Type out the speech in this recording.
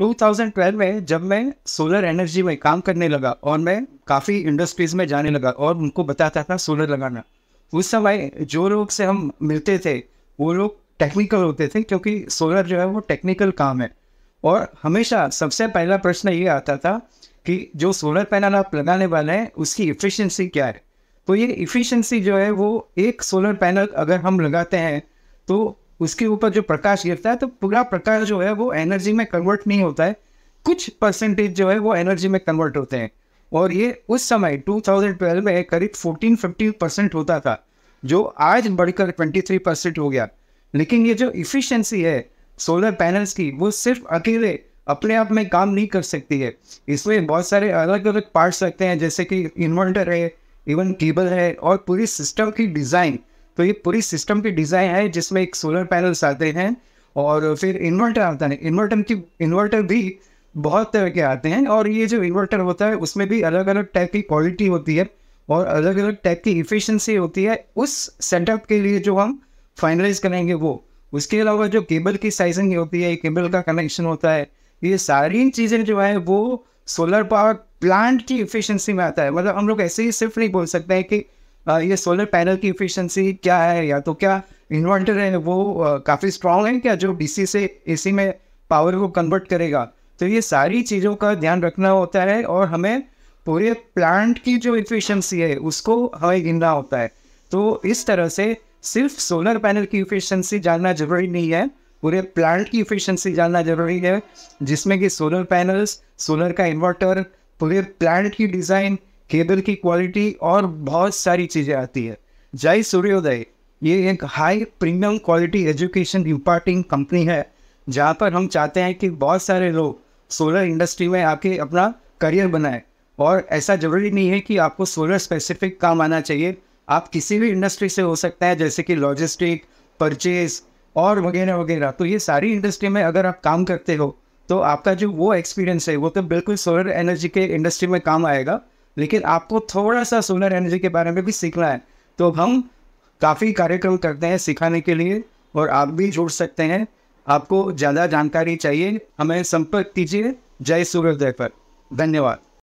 2012 में जब मैं सोलर एनर्जी में काम करने लगा और मैं काफ़ी इंडस्ट्रीज़ में जाने लगा और उनको बताता था सोलर लगाना उस समय जो लोग से हम मिलते थे वो लोग टेक्निकल होते थे क्योंकि सोलर जो है वो टेक्निकल काम है और हमेशा सबसे पहला प्रश्न ये आता था कि जो सोलर पैनल आप लगाने वाले हैं उसकी इफ़िशेंसी क्या है तो ये इफ़िशेंसी जो है वो एक सोलर पैनल अगर हम लगाते हैं तो उसके ऊपर जो प्रकाश गिरता है तो पूरा प्रकाश जो है वो एनर्जी में कन्वर्ट नहीं होता है कुछ परसेंटेज जो है वो एनर्जी में कन्वर्ट होते हैं और ये उस समय 2012 में करीब 14-15 परसेंट होता था जो आज बढ़कर 23 परसेंट हो गया लेकिन ये जो इफ़िशेंसी है सोलर पैनल्स की वो सिर्फ अकेले अपने आप में काम नहीं कर सकती है इसमें बहुत सारे अलग अलग पार्ट्स लगते हैं जैसे कि इन्वर्टर है इवन केबल है और पूरी सिस्टम की डिज़ाइन तो ये पूरी सिस्टम की डिज़ाइन है जिसमें एक सोलर पैनल्स आते हैं और फिर इन्वर्टर आता है इन्वर्टर की इन्वर्टर भी बहुत तरह के आते हैं और ये जो इन्वर्टर होता है उसमें भी अलग अलग टाइप की क्वालिटी होती है और अलग अलग टाइप की इफ़िशेंसी होती है उस सेटअप के लिए जो हम फाइनलाइज करेंगे वो उसके अलावा जो केबल की साइजिंग होती है केबल का कनेक्शन होता है ये सारी चीज़ें जो है वो सोलर पावर प्लांट की इफ़िशेंसी में आता है मतलब हम लोग ऐसे ही सिर्फ नहीं बोल सकते हैं कि Uh, ये सोलर पैनल की इफिशेंसी क्या है या तो क्या इन्वर्टर है वो uh, काफ़ी स्ट्रॉन्ग है क्या जो डीसी से एसी में पावर को कन्वर्ट करेगा तो ये सारी चीज़ों का ध्यान रखना होता है और हमें पूरे प्लांट की जो इफिशेंसी है उसको हमें गिनना होता है तो इस तरह से सिर्फ सोलर पैनल की इफिशेंसी जानना जरूरी नहीं है पूरे प्लांट की इफिशेंसी जानना जरूरी है जिसमें कि सोलर पैनल्स सोलर का इन्वर्टर पूरे प्लांट की डिज़ाइन केबल की क्वालिटी और बहुत सारी चीज़ें आती है जय सूर्योदय ये एक high premium quality education imparting company है जहाँ पर हम चाहते हैं कि बहुत सारे लोग सोलर इंडस्ट्री में आके अपना करियर बनाए और ऐसा ज़रूरी नहीं है कि आपको सोलर स्पेसिफिक काम आना चाहिए आप किसी भी इंडस्ट्री से हो सकता है जैसे कि लॉजिस्टिक परचेज और वगैरह वगैरह तो ये सारी इंडस्ट्री में अगर आप काम करते हो तो आपका जो वो एक्सपीरियंस है वो तो बिल्कुल सोलर एनर्जी के इंडस्ट्री में काम आएगा लेकिन आपको थोड़ा सा सोलर एनर्जी के बारे में भी सीखना है तो हम काफ़ी कार्यक्रम करते हैं सिखाने के लिए और आप भी जुड़ सकते हैं आपको ज़्यादा जानकारी चाहिए हमें संपर्क कीजिए जय सूर्योदय पर धन्यवाद